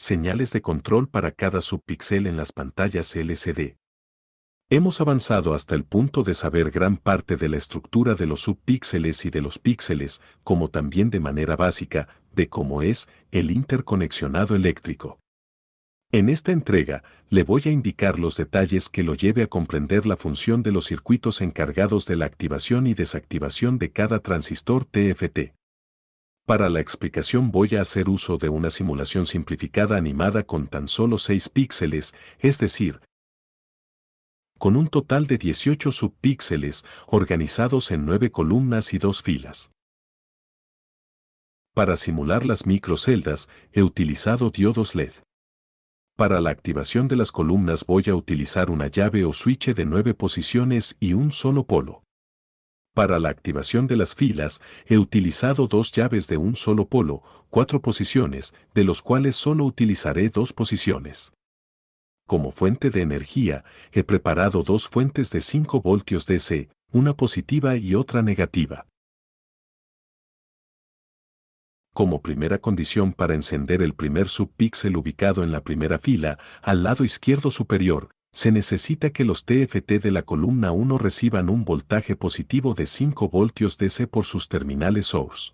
señales de control para cada subpíxel en las pantallas LCD. Hemos avanzado hasta el punto de saber gran parte de la estructura de los subpíxeles y de los píxeles, como también de manera básica, de cómo es el interconexionado eléctrico. En esta entrega, le voy a indicar los detalles que lo lleve a comprender la función de los circuitos encargados de la activación y desactivación de cada transistor TFT. Para la explicación voy a hacer uso de una simulación simplificada animada con tan solo 6 píxeles, es decir, con un total de 18 subpíxeles organizados en 9 columnas y 2 filas. Para simular las microceldas he utilizado diodos LED. Para la activación de las columnas voy a utilizar una llave o switch de 9 posiciones y un solo polo. Para la activación de las filas, he utilizado dos llaves de un solo polo, cuatro posiciones, de los cuales solo utilizaré dos posiciones. Como fuente de energía, he preparado dos fuentes de 5 voltios DC, una positiva y otra negativa. Como primera condición para encender el primer subpíxel ubicado en la primera fila, al lado izquierdo superior, se necesita que los TFT de la columna 1 reciban un voltaje positivo de 5 voltios DC por sus terminales source.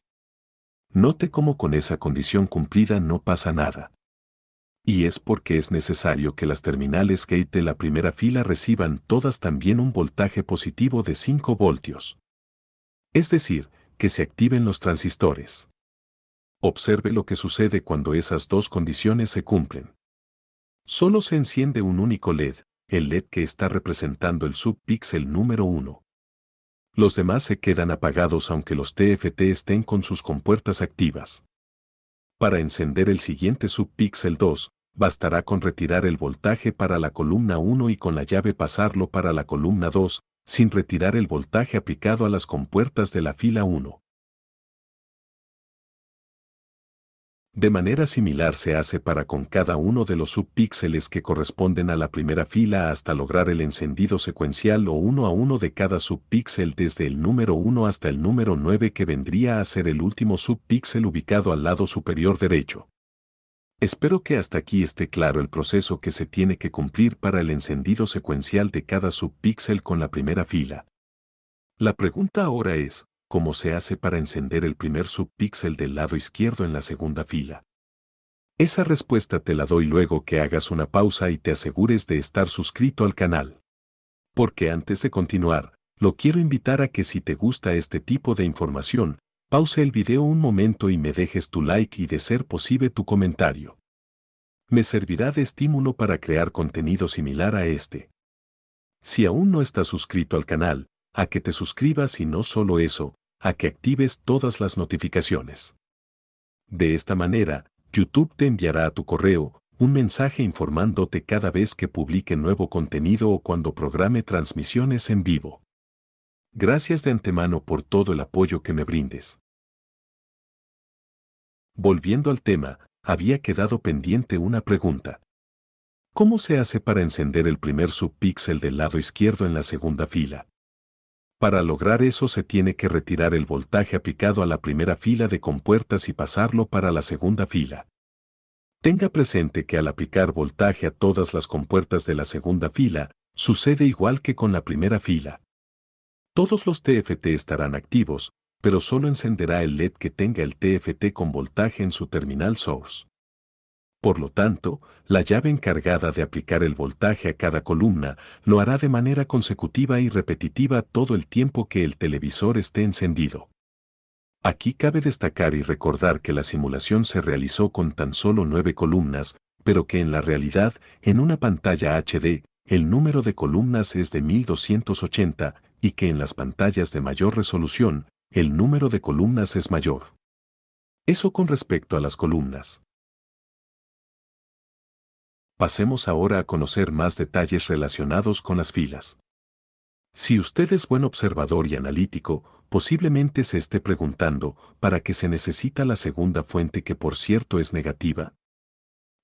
Note cómo con esa condición cumplida no pasa nada. Y es porque es necesario que las terminales gate de la primera fila reciban todas también un voltaje positivo de 5 voltios. Es decir, que se activen los transistores. Observe lo que sucede cuando esas dos condiciones se cumplen. Solo se enciende un único LED, el LED que está representando el subpíxel número 1. Los demás se quedan apagados aunque los TFT estén con sus compuertas activas. Para encender el siguiente subpíxel 2, bastará con retirar el voltaje para la columna 1 y con la llave pasarlo para la columna 2, sin retirar el voltaje aplicado a las compuertas de la fila 1. De manera similar se hace para con cada uno de los subpíxeles que corresponden a la primera fila hasta lograr el encendido secuencial o uno a uno de cada subpíxel desde el número 1 hasta el número 9 que vendría a ser el último subpíxel ubicado al lado superior derecho. Espero que hasta aquí esté claro el proceso que se tiene que cumplir para el encendido secuencial de cada subpíxel con la primera fila. La pregunta ahora es, Cómo se hace para encender el primer subpíxel del lado izquierdo en la segunda fila. Esa respuesta te la doy luego que hagas una pausa y te asegures de estar suscrito al canal. Porque antes de continuar, lo quiero invitar a que si te gusta este tipo de información, pause el video un momento y me dejes tu like y de ser posible tu comentario. Me servirá de estímulo para crear contenido similar a este. Si aún no estás suscrito al canal, a que te suscribas y no solo eso, a que actives todas las notificaciones. De esta manera, YouTube te enviará a tu correo un mensaje informándote cada vez que publique nuevo contenido o cuando programe transmisiones en vivo. Gracias de antemano por todo el apoyo que me brindes. Volviendo al tema, había quedado pendiente una pregunta. ¿Cómo se hace para encender el primer subpíxel del lado izquierdo en la segunda fila? Para lograr eso se tiene que retirar el voltaje aplicado a la primera fila de compuertas y pasarlo para la segunda fila. Tenga presente que al aplicar voltaje a todas las compuertas de la segunda fila, sucede igual que con la primera fila. Todos los TFT estarán activos, pero solo encenderá el LED que tenga el TFT con voltaje en su terminal source. Por lo tanto, la llave encargada de aplicar el voltaje a cada columna lo hará de manera consecutiva y repetitiva todo el tiempo que el televisor esté encendido. Aquí cabe destacar y recordar que la simulación se realizó con tan solo nueve columnas, pero que en la realidad, en una pantalla HD, el número de columnas es de 1280 y que en las pantallas de mayor resolución, el número de columnas es mayor. Eso con respecto a las columnas. Pasemos ahora a conocer más detalles relacionados con las filas. Si usted es buen observador y analítico, posiblemente se esté preguntando para qué se necesita la segunda fuente que por cierto es negativa.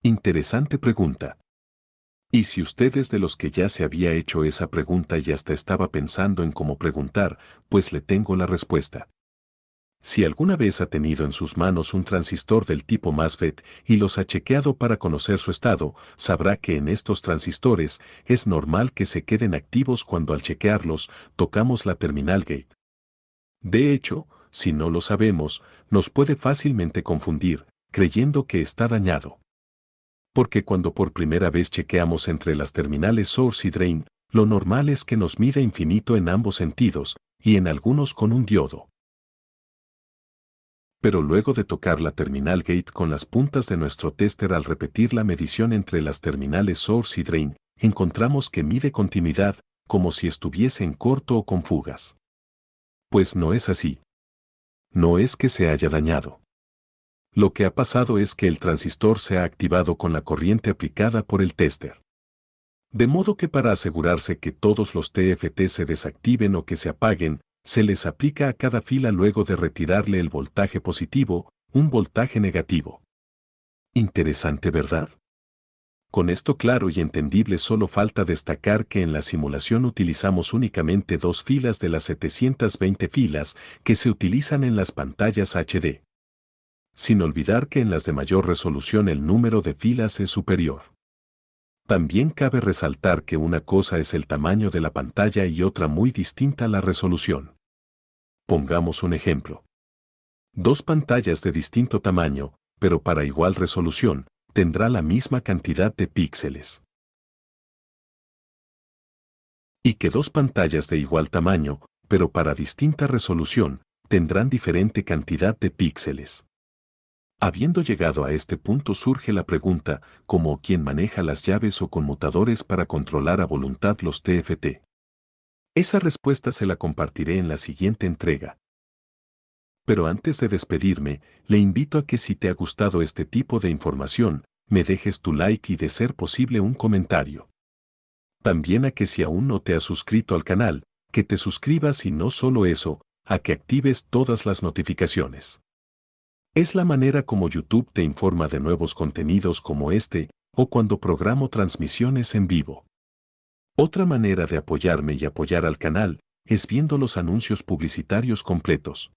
Interesante pregunta. Y si usted es de los que ya se había hecho esa pregunta y hasta estaba pensando en cómo preguntar, pues le tengo la respuesta. Si alguna vez ha tenido en sus manos un transistor del tipo MOSFET y los ha chequeado para conocer su estado, sabrá que en estos transistores es normal que se queden activos cuando al chequearlos tocamos la terminal gate. De hecho, si no lo sabemos, nos puede fácilmente confundir, creyendo que está dañado. Porque cuando por primera vez chequeamos entre las terminales source y drain, lo normal es que nos mida infinito en ambos sentidos, y en algunos con un diodo pero luego de tocar la terminal gate con las puntas de nuestro tester al repetir la medición entre las terminales source y drain, encontramos que mide continuidad, como si estuviese en corto o con fugas. Pues no es así. No es que se haya dañado. Lo que ha pasado es que el transistor se ha activado con la corriente aplicada por el tester. De modo que para asegurarse que todos los TFT se desactiven o que se apaguen, se les aplica a cada fila luego de retirarle el voltaje positivo, un voltaje negativo. Interesante, ¿verdad? Con esto claro y entendible solo falta destacar que en la simulación utilizamos únicamente dos filas de las 720 filas que se utilizan en las pantallas HD. Sin olvidar que en las de mayor resolución el número de filas es superior. También cabe resaltar que una cosa es el tamaño de la pantalla y otra muy distinta la resolución. Pongamos un ejemplo. Dos pantallas de distinto tamaño, pero para igual resolución, tendrá la misma cantidad de píxeles. Y que dos pantallas de igual tamaño, pero para distinta resolución, tendrán diferente cantidad de píxeles. Habiendo llegado a este punto surge la pregunta, ¿cómo quién maneja las llaves o conmutadores para controlar a voluntad los TFT? Esa respuesta se la compartiré en la siguiente entrega. Pero antes de despedirme, le invito a que si te ha gustado este tipo de información, me dejes tu like y de ser posible un comentario. También a que si aún no te has suscrito al canal, que te suscribas y no solo eso, a que actives todas las notificaciones. Es la manera como YouTube te informa de nuevos contenidos como este o cuando programo transmisiones en vivo. Otra manera de apoyarme y apoyar al canal es viendo los anuncios publicitarios completos.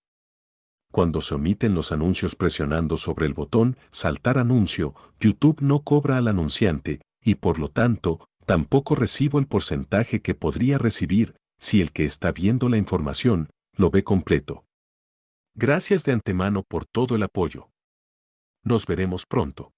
Cuando se omiten los anuncios presionando sobre el botón Saltar anuncio, YouTube no cobra al anunciante, y por lo tanto, tampoco recibo el porcentaje que podría recibir si el que está viendo la información lo ve completo. Gracias de antemano por todo el apoyo. Nos veremos pronto.